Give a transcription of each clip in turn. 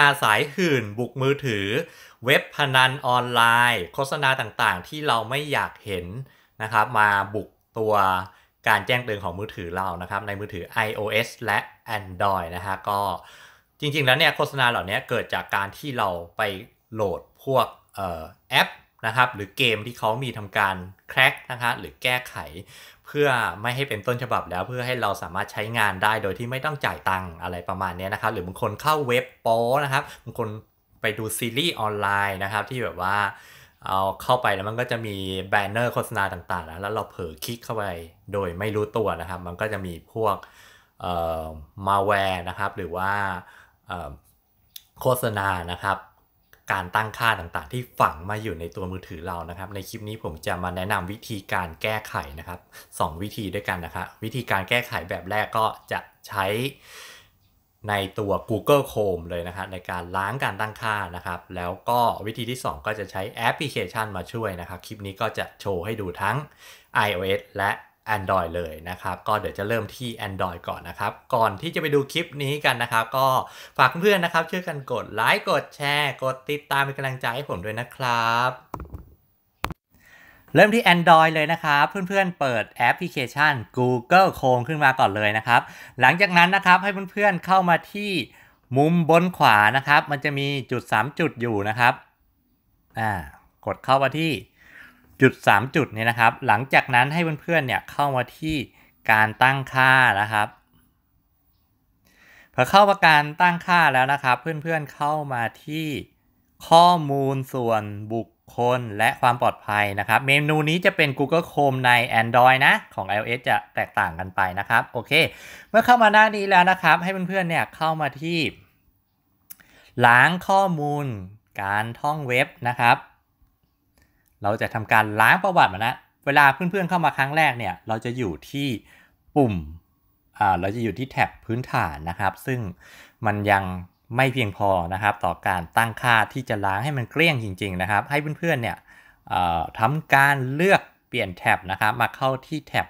อาสายหื่นบุกมือถือเว็บพนันออนไลน์ โฆษณาต่างๆ ที่เราไม่อยากเห็นนะครับมาบุกตัวการแจ้งเตือนของมือถือเรานะครับในมือถือ iOS และ Android นะฮะก็จริง ๆ แล้วเนี่ยโฆษณาเหล่านี้เกิดจากการที่เราไปโหลดพวกออแอปนะครับหรือเกมที่เขามีทำการแคร็กนะคะหรือแก้ไขเพื่อไม่ให้เป็นต้นฉบับแล้วเพื่อให้เราสามารถใช้งานได้โดยที่ไม่ต้องจ่ายตังค์อะไรประมาณนี้นะครับ หรือบางคนเข้าเว็บโป้นะครับบางคนไปดูซีรีส์ออนไลน์นะครับที่แบบว่าเอาเข้าไปแล้วมันก็จะมีแบนเนอร์โฆษณาต่าง ๆ แล้วเราเผลอคลิกเข้าไปโดยไม่รู้ตัวนะครับ มันก็จะมีพวกมาแวร์นะครับ หรือว่าโฆษณานะครับการตั้งค่าต่างๆ ที่ฝังมาอยู่ในตัวมือถือเรานะครับในคลิปนี้ผมจะมาแนะนำวิธีการแก้ไขนะครับ 2 วิธีด้วยกันนะครับวิธีการแก้ไขแบบแรกก็จะใช้ในตัว Google Chrome เลยนะครับในการล้างการตั้งค่านะครับ แล้วก็วิธีที่ 2 ก็จะใช้แอปพลิเคชันมาช่วยนะครับ คลิปนี้ก็จะโชว์ให้ดูทั้ง iOS และ Android เลยนะครับ ก็เดี๋ยวจะเริ่มที่ Android ก่อนนะครับ ก่อนที่จะไปดูคลิปนี้กันนะครับ ก็ฝากเพื่อนๆนะครับช่วยกันกดไลค์กดแชร์กดติดตามเป็นกำลังใจให้ผมด้วยนะครับ เริ่มที่ Android เลยนะครับ เพื่อนๆเปิดแอปพลิเคชัน Google Chrome ขึ้นมาก่อนเลยนะครับ หลังจากนั้นนะครับให้เพื่อนๆเข้ามาที่มุมบนขวานะครับ มันจะมีจุด 3 จุดอยู่นะครับอ่ากดเข้ามาที่จุด3จุดนี่นะครับ หลังจากนั้นให้เพื่อนๆเนี่ยเข้ามาที่การตั้งค่านะครับ พอเข้ามาการตั้งค่าแล้วนะครับ เพื่อนๆเข้ามาที่ข้อมูลส่วนบุคคลและความปลอดภัยนะครับ เมนูนี้จะเป็น Google Chrome ใน Android นะ ของ iOS จะแตกต่างกันไปนะครับ โอเค เมื่อเข้ามาหน้านี้แล้วนะครับ ให้เพื่อนๆเนี่ยเข้ามาที่ล้างข้อมูลการท่องเว็บนะครับเราจะทำการล้างประวัติมันนะเวลาเพื่อนๆเข้ามาครั้งแรกเนี่ย เราจะอยู่ที่ปุ่มอ่าเราจะอยู่ที่แท็บพื้นฐานนะครับ ซึ่งมันยังไม่เพียงพอนะครับ ต่อการตั้งค่าที่จะล้างให้มันเกลี้ยงจริงๆ นะครับ ให้เพื่อนๆเนี่ยทำการเลือกเปลี่ยนแท็บนะครับ มาเข้าที่แท็บ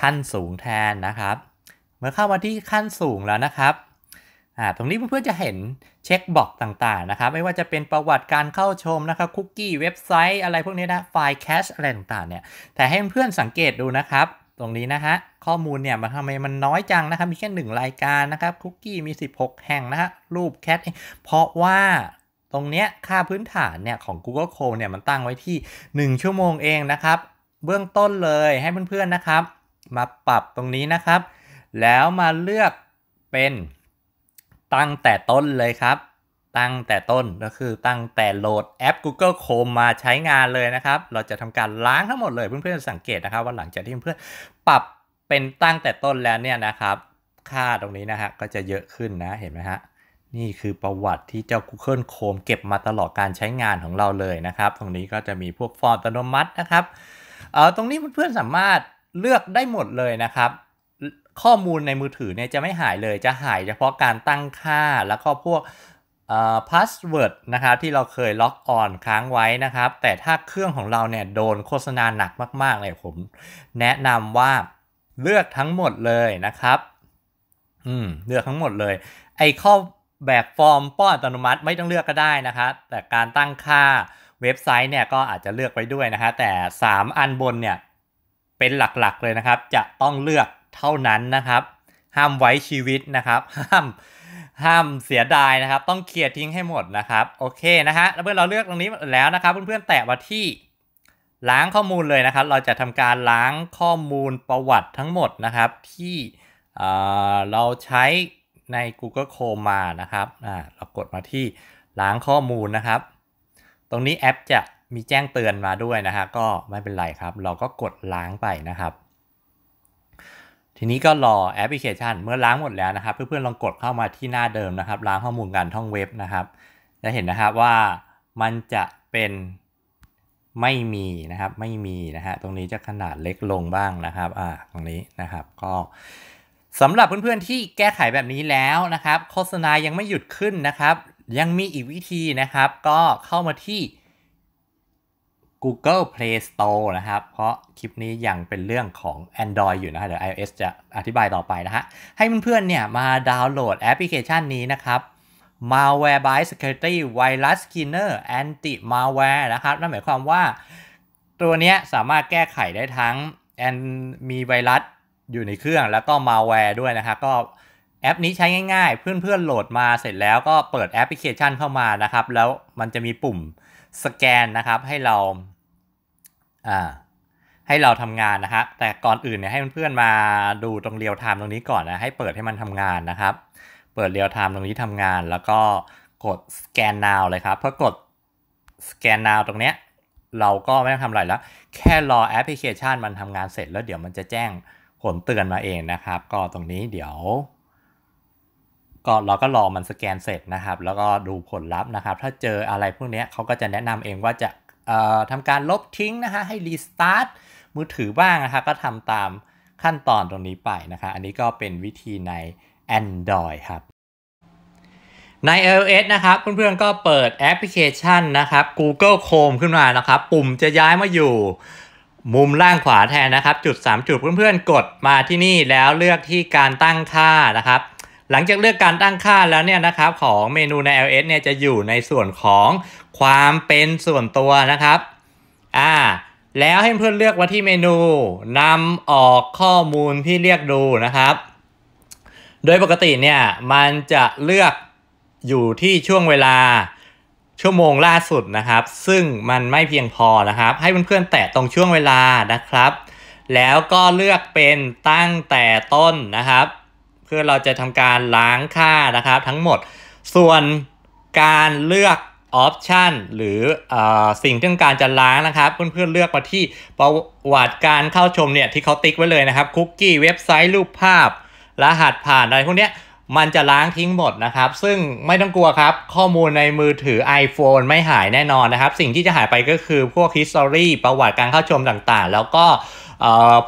ขั้นสูงแทนนะครับ เมื่อเข้ามาที่ขั้นสูงแล้วนะครับ่าตรงนี้เพื่อนๆจะเห็นเช็คบ็อกต่างๆนะครับ ไม่ว่าจะเป็นประวัติการเข้าชมนะครับคุกกี้เว็บไซต์อะไรพวกนี้นะไฟล์แคชอะไรต่างๆเนี่ย แต่ให้เพื่อนๆสังเกตดูนะครับ ตรงนี้นะฮะข้อมูลเนี่ยมันทำไมมันน้อยจังนะครับ มีแค่1รายการนะครับคุกกี้มี 16 แห่งนะฮะรูปแคทเพราะว่าตรงเนี้ยค่าพื้นฐานเนี่ยของ Google Chrome เนี่ยมันตั้งไว้ที่ 1 ชั่วโมงเองนะครับ เบื้องต้นเลยให้เพื่อนๆนะครับ มาปรับตรงนี้นะครับ แล้วมาเลือกเป็นตั้งแต่ต้นเลยครับ ตั้งแต่ต้น ก็คือตั้งแต่โหลดแอป Google Chrome มาใช้งานเลยนะครับ เราจะทำการล้างทั้งหมดเลย เพื่อนๆสังเกตนะครับ ว่าหลังจากที่เพื่อนปรับเป็นตั้งแต่ต้นแล้วเนี่ยนะครับ ค่าตรงนี้นะฮะก็จะเยอะขึ้นนะเห็นไหมฮะนี่คือประวัติที่เจ้า Google Chrome เก็บมาตลอดการใช้งานของเราเลยนะครับ ตรงนี้ก็จะมีพวกฟอร์มอัตโนมัตินะครับเอ่อตรงนี้เพื่อนๆสามารถเลือกได้หมดเลยนะครับข้อมูลในมือถือเนี่ยจะไม่หายเลย จะหายเฉพาะการตั้งค่าแล้วก็พวกอ่พาสเวิร์ดนะครับที่เราเคยล็อกออนค้างไว้นะครับ แต่ถ้าเครื่องของเราเนี่ยโดนโฆษณาหนักมากๆเลยผมแนะนำว่าเลือกทั้งหมดเลยนะครับอืมเลือกทั้งหมดเลย ไอ้ข้อแบบฟอร์ม ป้อนอัตโนมัติไม่ต้องเลือกก็ได้นะครับ แต่การตั้งค่าเว็บไซต์เนี่ยก็อาจจะเลือกไปด้วยนะฮะแต่ 3 อันบนเนี่ยเป็นหลักๆเลยนะครับ จะต้องเลือกเท่านั้นนะครับ ห้ามไว้ชีวิตนะครับ ห้าม ห้ามเสียดายนะครับ ต้องเคลียร์ทิ้งให้หมดนะครับ โอเคนะฮะ แล้วเมื่อเราเลือกตรงนี้แล้วนะครับ เพื่อนๆแตะมาที่ล้างข้อมูลเลยนะครับ เราจะทำการล้างข้อมูลประวัติทั้งหมดนะครับ ที่เราใช้ใน Google Chrome มานะครับเรากดมาที่ล้างข้อมูลนะครับ ตรงนี้แอปจะมีแจ้งเตือนมาด้วยนะฮะ ก็ไม่เป็นไรครับ เราก็กดล้างไปนะครับทีนี้ก็รอแอปพลิเคชันเมื่อล้างหมดแล้วนะครับ เพื่อนๆลองกดเข้ามาที่หน้าเดิมนะครับล้างข้อมูลการท่องเว็บนะครับ จะเห็นนะครับว่ามันจะเป็นไม่มีนะครับ ไม่มีนะฮะตรงนี้จะขนาดเล็กลงบ้างนะครับอ่าตรงนี้นะครับ ก็สำหรับเพื่อนๆที่แก้ไขแบบนี้แล้วนะครับ โฆษณายังไม่หยุดขึ้นนะครับ ยังมีอีกวิธีนะครับก็เข้ามาที่ Google Play Store นะครับ เพราะคลิปนี้ยังเป็นเรื่องของ Android อยู่นะฮะ เดี๋ยว iOS จะอธิบายต่อไปนะฮะ ให้เพื่อนๆเนี่ยมาดาวน์โหลดแอปพลิเคชันนี้นะครับ Malware by Security Virus Scanner Anti Malware นะครับ นั่นหมายความว่า ตัวนี้สามารถแก้ไขได้ทั้งแอนมีไวรัส อยู่ในเครื่องแล้วก็มาแวร์ด้วยนะครับก็แอปนี้ใช้ง่ายๆ เพื่อนๆ โหลดมาเสร็จแล้วก็เปิดแอปพลิเคชันเข้ามานะครับ แล้วมันจะมีปุ่มสแกนนะครับ ให้เราอ่าให้เราทำงานนะครับแต่ก่อนอื่นเนี่ยให้เพื่อนๆมาดูตรงเรียวไทม์ตรงนี้ก่อนนะให้เปิดให้มันทำงานนะครับ เปิดเรียวไทม์ตรงนี้ทำงานแล้วก็กดสแกน now เลยครับพอกดสแกน now ตรงเนี้ยเราก็ไม่ต้องทำอะไรแล้ว แค่รอแอปพลิเคชันมันทำงานเสร็จ แล้วเดี๋ยวมันจะแจ้งผลเตือนมาเองนะครับ ก็ตรงนี้เดี๋ยวก็เราก็รอมันสแกนเสร็จนะครับแล้วก็ดูผลลัพธ์นะครับถ้าเจออะไรพวกนี้เขาก็จะแนะนำเองว่าจะทำการลบทิ้งนะคะให้รีสตาร์ท มือถือบ้างนะคะก็ทำตามขั้นตอนตรงนี้ไปนะคะอันนี้ก็เป็นวิธีใน Android ครับ ใน iOS นะครับเพื่อนๆ ก็เปิดแอปพลิเคชันนะครับ Google Chrome ขึ้นมานะครับ ปุ่มจะย้ายมาอยู่ มุมล่างขวาแทนนะครับ จุด 3 จุดเพื่อนๆ กดมาที่นี่แล้วเลือกที่การตั้งค่านะครับหลังจากเลือกการตั้งค่าแล้วเนี่ยนะครับ ของเมนูใน ls เนี่ยจะอยู่ในส่วนของความเป็นส่วนตัวนะครับอ่าแล้วให้เพื่อนเลือกว่าที่เมนูนำออกข้อมูลที่เรียกดูนะครับ โดยปกติเนี่ยมันจะเลือกอยู่ที่ช่วงเวลาชั่วโมงล่าสุดนะครับ ซึ่งมันไม่เพียงพอนะครับ ให้เพื่อนๆแตะตรงช่วงเวลานะครับ แล้วก็เลือกเป็นตั้งแต่ต้นนะครับพื่อเราจะทำการล้างค่านะครับ ทั้งหมด ส่วนการเลือกออปชันหรืออสิ่งที่ต้องการจะล้างนะครับ เพื่อนๆเลือกมาที่ประวัติการเข้าชมเนี่ยที่เขาติ๊กไว้เลยนะครับคุกกี้เว็บไซต์รูปภาพ รหัสผ่านอะไรพวกเนี้ยมันจะล้างทิ้งหมดนะครับ ซึ่งไม่ต้องกลัวครับ ข้อมูลในมือถือ iPhone ไม่หายแน่นอนนะครับ สิ่งที่จะหายไปก็คือพวก history ประวัติการเข้าชมต่างๆ แล้วก็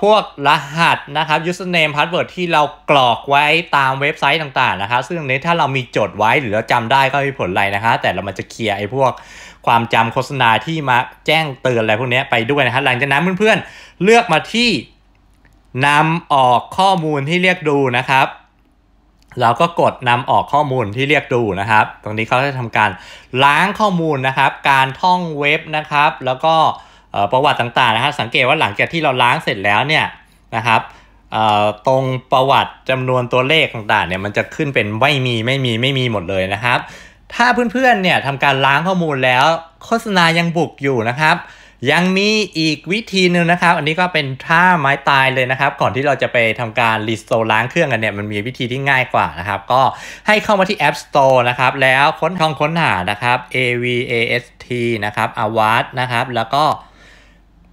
พวกรหัสนะครับ username password ที่เรากรอกไว้ตามเว็บไซต์ต่างๆ นะครับ ซึ่งนี้ถ้าเรามีจดไว้หรือเราจำได้ก็ไม่ผลอะไรนะครับ แต่เรามันจะเคลียร์ไอ้พวกความจำโฆษณาที่มาแจ้งเตือนอะไรพวกนี้ไปด้วยนะครับ หลังจากนั้นเพื่อนๆ เลือกมาที่นำออกข้อมูลที่เรียกดูนะครับ เราก็กดนำออกข้อมูลที่เรียกดูนะครับ ตรงนี้เขาจะทำการล้างข้อมูลนะครับ การท่องเว็บนะครับ แล้วก็ประวัติต่างๆนะครับสังเกตว่าหลังจากที่เราล้างเสร็จแล้วเนี่ยนะครับตรงประวัติจำนวนตัวเลขต่างๆเนี่ยมันจะขึ้นเป็นไม่มีไม่มีไม่มีหมดเลยนะครับ ถ้าเพื่อนๆเนี่ยทำการล้างข้อมูลแล้วโฆษณายังบุกอยู่นะครับ ยังมีอีกวิธีหนึ่งนะครับ อันนี้ก็เป็นท่าไม้ตายเลยนะครับ ก่อนที่เราจะไปทำการรีสโตรล้างเครื่องกันเนี่ยมันมีวิธีที่ง่ายกว่านะครับก็ให้เข้ามาที่ App Store นะครับแล้วค้นทองค้นหานะครับ AVAST นะครับ Award นะครับแล้วก็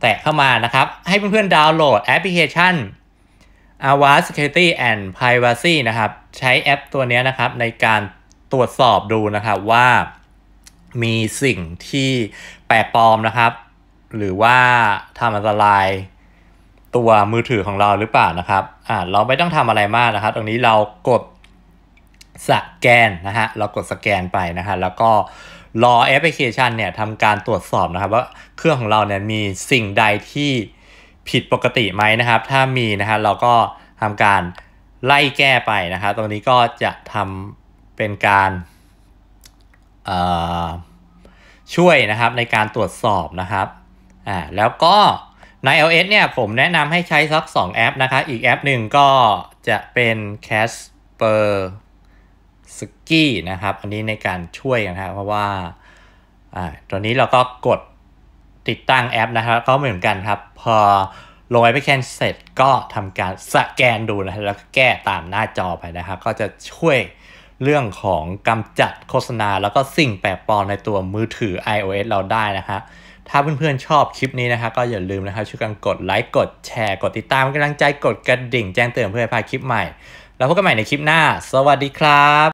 แตะเข้ามานะครับให้เพื่อนๆ ดาวน์โหลดแอปพลิเคชัน a w a s Security and Privacy นะครับใช้แอปตัวนี้นะครับ ในการตรวจสอบดูนะครับว่ามีสิ่งที่แปลปลอมนะครับ หรือว่าทำอันตรายตัวมือถือของเราหรือเปล่านะครับอ่าเราไม่ต้องทำอะไรมากนะครับ ตรงนี้เรากดสแกนนะฮะเรากดสแกนไปนะฮะแล้วก็รอแอปพลิเคชันเนี่ยทำการตรวจสอบนะครับ ว่าเครื่องของเราเนี่ยมีสิ่งใดที่ผิดปกติไหมนะครับ ถ้ามีนะครับเราก็ทำการไล่แก้ไปนะครับตรงนี้ก็จะทำเป็นการช่วยนะครับในการตรวจสอบนะครับอ่าแล้วก็ใน iOS เนี่ยผมแนะนำให้ใช้สัก 2 แอปนะครับอีกแอปหนึ่งก็จะเป็น Casper สกี้นะครับอันนี้ในการช่วยนะครับ เพราะว่าอ่าตอนนี้เราก็กดติดตั้งแอปนะครับก็เหมือนกันครับ พอลงไอพแคนเสร็จ ก็ทำการสแกนดูนะแล้วก็แก้ตามหน้าจอไปนะครับ ก็จะช่วยเรื่องของกำจัดโฆษณา แล้วก็สิ่งแปลกปลอมในตัวมือถือ iOS เราได้นะฮะถ้าเพื่อนๆชอบคลิปนี้นะครับ ก็อย่าลืมนะครับช่วยกันกดไลค์กดแชร์กดติดตามกำลังใจกดกระดิ่ง แจ้งเตือนเพื่อให้พลาดคลิปใหม่ แล้วพบกันใหม่ในคลิปหน้า สวัสดีครับ